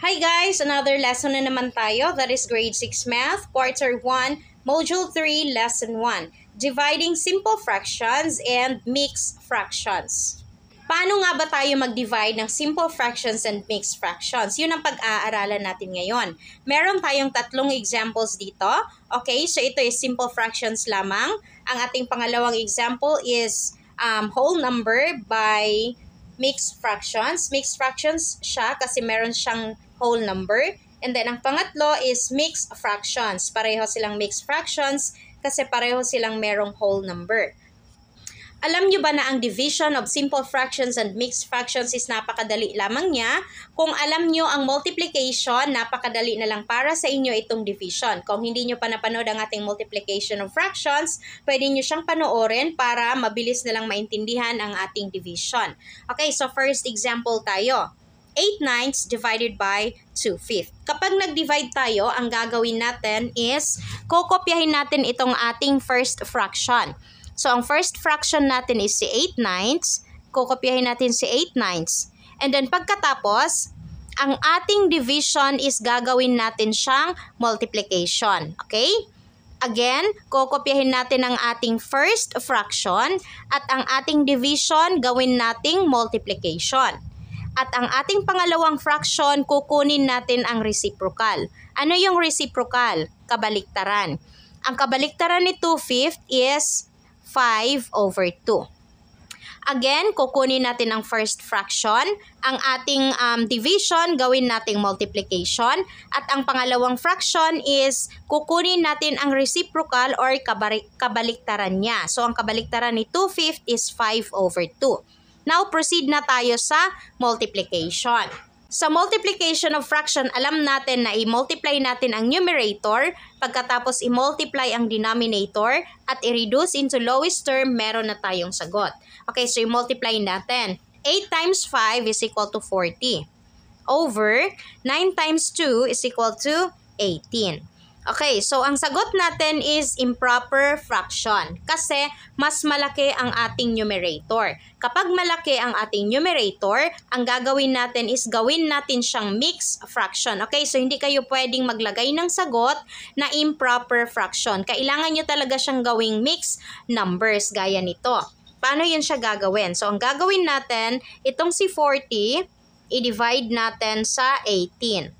Hi guys! Another lesson na naman tayo. That is Grade 6 Math, Quarter 1, Module 3, Lesson 1. Dividing simple fractions and mixed fractions. Paano nga ba tayo mag-divide ng simple fractions and mixed fractions? Yun ang pag-aaralan natin ngayon. Meron tayong tatlong examples dito. Okay, so ito is simple fractions lamang. Ang ating pangalawang example is um, whole number by mixed fractions. Mixed fractions siya kasi meron siyang whole number. And then ang pangatlo is mixed fractions. Pareho silang mixed fractions kasi pareho silang merong whole number. Alam nyo ba na ang division of simple fractions and mixed fractions is napakadali lamang niya? Kung alam nyo ang multiplication, napakadali na lang para sa inyo itong division. Kung hindi nyo pa napanood ang ating multiplication of fractions, pwede nyo siyang panoorin para mabilis na lang maintindihan ang ating division. Okay, so first example tayo. 8 ninths divided by 2 fifth. Kapag nag-divide tayo, ang gagawin natin is kokopyahin natin itong ating first fraction. So, ang first fraction natin is si 8 ninths. Kokopyahin natin si 8 ninths. And then, pagkatapos, ang ating division is gagawin natin siyang multiplication. Okay? Again, kokopyahin natin ang ating first fraction at ang ating division gawin nating multiplication. At ang ating pangalawang fraction, kukunin natin ang reciprocal. Ano yung reciprocal? Kabaliktaran. Ang kabaliktaran ni 2/5 is 5 over 2. Again, kukunin natin ang first fraction, ang ating um, division, gawin nating multiplication, at ang pangalawang fraction is kukunin natin ang reciprocal or kabalik kabaliktaran niya. So, ang kabaliktaran ni 2/5 is 5 over 2. Now proceed na tayo sa multiplication. Sa multiplication of fraction, alam natin na i-multiply natin ang numerator, pagkatapos i-multiply ang denominator, at i-reduce into lowest term, meron na tayong sagot. Okay, so i-multiply natin. 8 times 5 is equal to 40 over 9 times 2 is equal to 18. Okay, so ang sagot natin is improper fraction kasi mas malaki ang ating numerator. Kapag malaki ang ating numerator, ang gagawin natin is gawin natin siyang mixed fraction. Okay, so hindi kayo pwedeng maglagay ng sagot na improper fraction. Kailangan nyo talaga siyang gawing mixed numbers gaya nito. Paano yun siya gagawin? So ang gagawin natin, itong si 40, i-divide natin sa 18.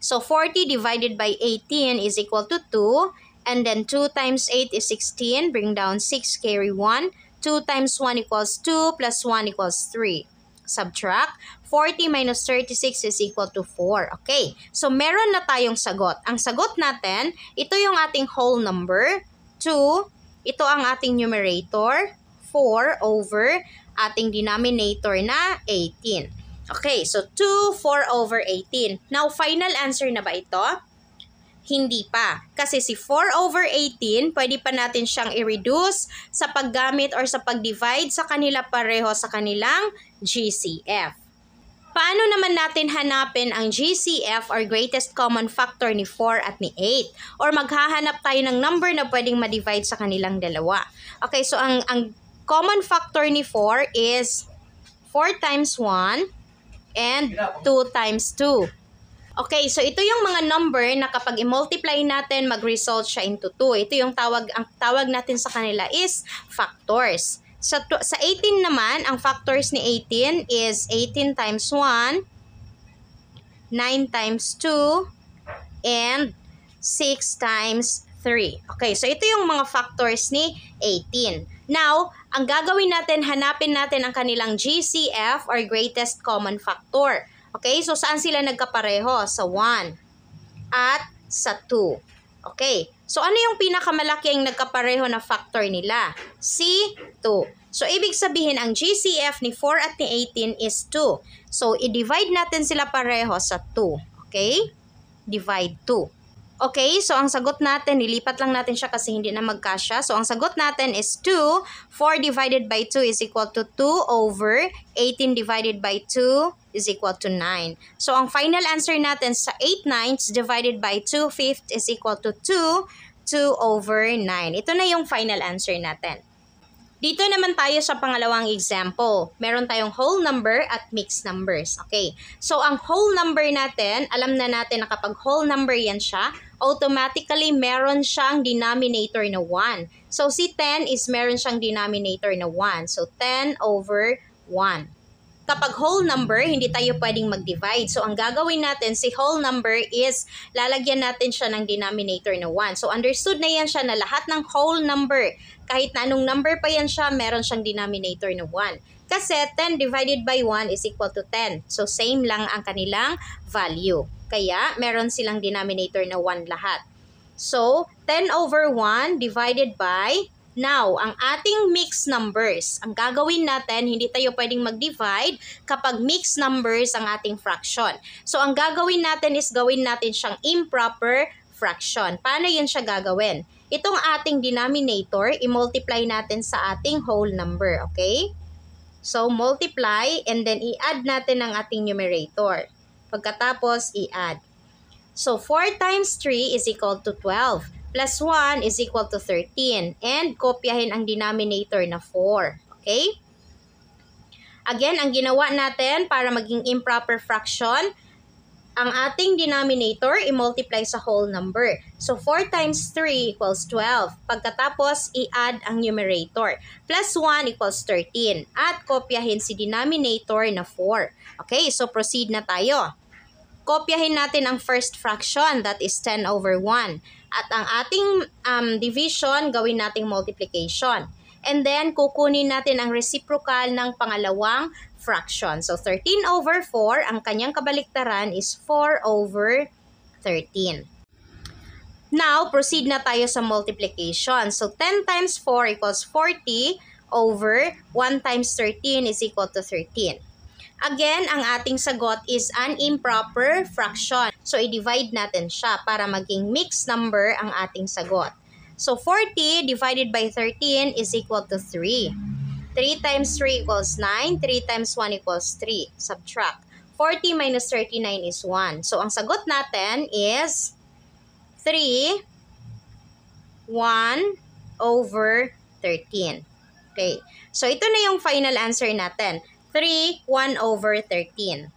So 40 divided by 18 is equal to 2. And then 2 times 8 is 16. Bring down 6, carry 1. 2 times 1 equals 2 plus 1 equals 3. Subtract. 40 minus 36 is equal to 4. Okay. So, meron na tayong sagot. Ang sagot natin, ito yung ating whole number. 2. Ito ang ating numerator. 4 over ating denominator na 18. Okay, so 2, 4 over 18. Now, final answer na ba ito? Hindi pa. Kasi si 4 over 18, pwede pa natin siyang i-reduce sa paggamit or sa pag-divide sa kanila pareho sa kanilang GCF. Paano naman natin hanapin ang GCF or greatest common factor ni 4 at ni 8? Or maghahanap tayo ng number na pwedeng ma-divide sa kanilang dalawa. Okay, so ang, ang common factor ni 4 is 4 times 1 and 2 times 2. Okay, so ito yung mga number na kapag i-multiply natin, mag-result siya into 2. Ito yung tawag, ang tawag natin sa kanila is factors. Sa, sa 18 naman, ang factors ni 18 is 18 times 1, 9 times 2, and 6 times 3. Okay, so ito yung mga factors ni 18. Now, ang gagawin natin, hanapin natin ang kanilang GCF or greatest common factor. Okay, so saan sila nagkapareho? Sa 1 at sa 2. Okay, so ano yung pinakamalaking nagkapareho na factor nila? C2. So, ibig sabihin, ang GCF ni 4 at ni 18 is 2. So, i-divide natin sila pareho sa 2. Okay? Divide 2. Okay, so ang sagot natin, nilipat lang natin siya kasi hindi na magkasya. So ang sagot natin is 2. 4 divided by 2 is equal to 2 over 18 divided by 2 is equal to 9. So ang final answer natin sa 8 ninths divided by 2 fifths is equal to 2. 2 over 9. Ito na yung final answer natin. Dito naman tayo sa pangalawang example. Meron tayong whole number at mixed numbers. Okay. So, ang whole number natin, alam na natin na kapag whole number yan siya, automatically meron siyang denominator na 1. So, si 10 is meron siyang denominator na 1. So, 10 over 1. Kapag whole number, hindi tayo pwedeng mag-divide. So, ang gagawin natin, si whole number is lalagyan natin siya ng denominator na 1. So, understood na yan siya na lahat ng whole number, kahit na anong number pa yan siya, meron siyang denominator na 1. Kasi 10 divided by 1 is equal to 10. So, same lang ang kanilang value. Kaya, meron silang denominator na 1 lahat. So, 10 over 1 divided by, now, ang ating mixed numbers. Ang gagawin natin, hindi tayo pwedeng mag-divide kapag mixed numbers ang ating fraction. So, ang gagawin natin is gawin natin siyang improper fraction. Paano yun siya gagawin? Itong ating denominator, i-multiply natin sa ating whole number, okay? So, multiply and then i-add natin ang ating numerator. Pagkatapos, i-add. So, 4 times 3 is equal to 12. Plus 1 is equal to 13. And kopyahin ang denominator na 4. Okay? Again, ang ginawa natin para maging improper fraction, ang ating denominator, i-multiply sa whole number. So, 4 times 3 equals 12. Pagkatapos, i-add ang numerator. Plus 1 equals 13. At kopyahin si denominator na 4. Okay, so proceed na tayo. Kopyahin natin ang first fraction, that is 10 over 1. At ang ating um, division, gawin nating multiplication. And then, kukunin natin ang reciprocal ng pangalawang fraction. So, 13 over 4, ang kanyang kabaliktaran is 4 over 13. Now, proceed na tayo sa multiplication. So, 10 times 4 equals 40 over 1 times 13 is equal to 13. Again, ang ating sagot is an improper fraction. So, i-divide natin siya para maging mixed number ang ating sagot. So, 40 divided by 13 is equal to 3. 3 times 3 equals 9. 3 times 1 equals 3. Subtract. 40 minus 39 is 1. So, ang sagot natin is 3, 1 over 13. Okay. So, ito na yung final answer natin. 3, 1 over 13.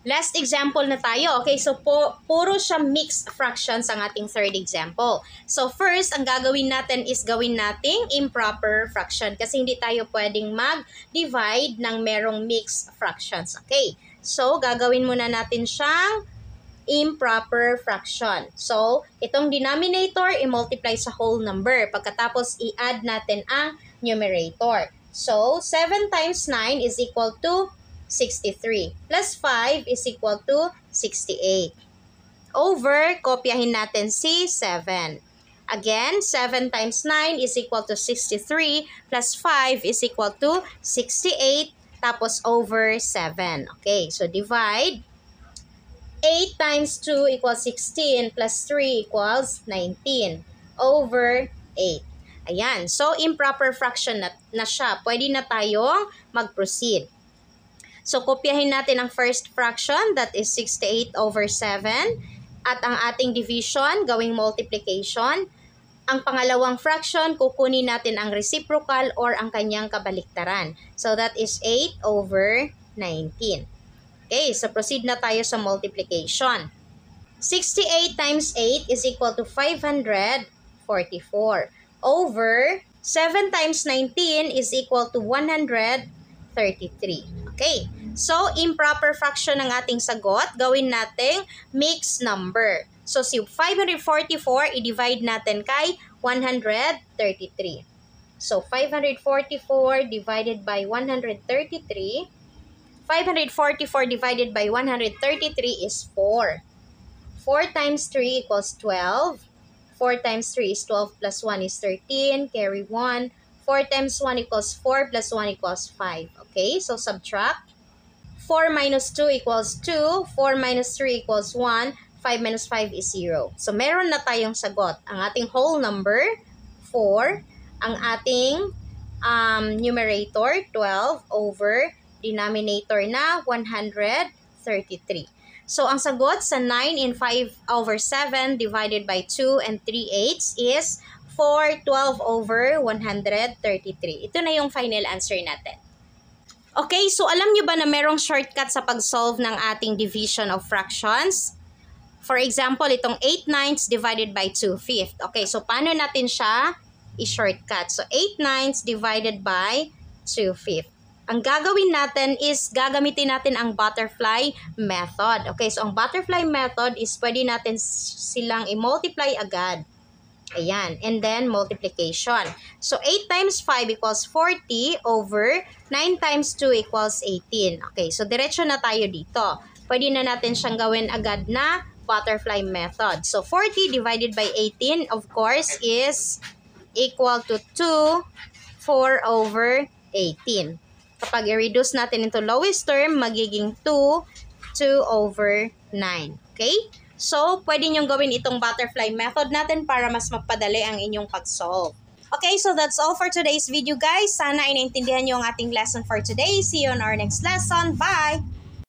Last example na tayo. Okay, so po, puro siya mixed fractions ang ating third example. So first, ang gagawin natin is gawin nating improper fraction kasi hindi tayo pwedeng mag-divide ng merong mixed fractions. Okay, so gagawin muna natin siyang improper fraction. So, itong denominator, i-multiply sa whole number. Pagkatapos, i-add natin ang numerator. So, 7 times 9 is equal to 63. Plus 5 is equal to 68. Over, kopyahin natin si 7. Again, 7 times 9 is equal to 63 plus 5 is equal to 68 tapos over 7. Okay, so divide. 8 times 2 equals 16 plus 3 equals 19 over 8. Ayan, so improper fraction na, na siya. Pwede na tayong mag-proceed. So, kopyahin natin ang first fraction, that is 68 over 7. At ang ating division, gawing multiplication. Ang pangalawang fraction, kukunin natin ang reciprocal or ang kanyang kabaliktaran. So, that is 8 over 19. Okay, so proceed na tayo sa multiplication. 68 times 8 is equal to 544 over 7 times 19 is equal to 133. Okay. So, improper fraction ng ating sagot. Gawin nating mixed number. So, si 544, i-divide natin kay 133. So, 544 divided by 133. 544 divided by 133 is 4. 4 times 3 equals 12. 4 times 3 is 12 plus 1 is 13. Carry 1. 4 times 1 equals 4 plus 1 equals 5. Okay, so subtract. 4 minus 2 equals 2. 4 minus 3 equals 1. 5 minus 5 is 0. So, meron na tayong sagot. Ang ating whole number, 4. Ang ating um, numerator, 12 over denominator na 133. So, ang sagot sa 9 in 5 over 7 divided by 2 and 3 eighths is 4, 12 over 133. Ito na yung final answer natin. Okay, so alam nyo ba na merong shortcut sa pag-solve ng ating division of fractions? For example, itong 8 ninths divided by 2 fifth. Okay, so paano natin siya i-shortcut? So 8 ninths divided by 2 fifth. Ang gagawin natin is gagamitin natin ang butterfly method. Okay, so ang butterfly method is pwede natin silang i-multiply agad. Ayan. And then, multiplication. So, 8 times 5 equals 40 over 9 times 2 equals 18. Okay. So, diretso na tayo dito. Pwede na natin siyang gawin agad na butterfly method. So, 40 divided by 18, of course, is equal to 2, 4 over 18. Kapag i-reduce natin into lowest term, magiging 2, 2 over 9. Okay? So, pwede nyong gawin itong butterfly method natin para mas magpadali ang inyong pag-solve. Okay, so that's all for today's video guys. Sana inaintindihan nyo ang ating lesson for today. See you on our next lesson. Bye!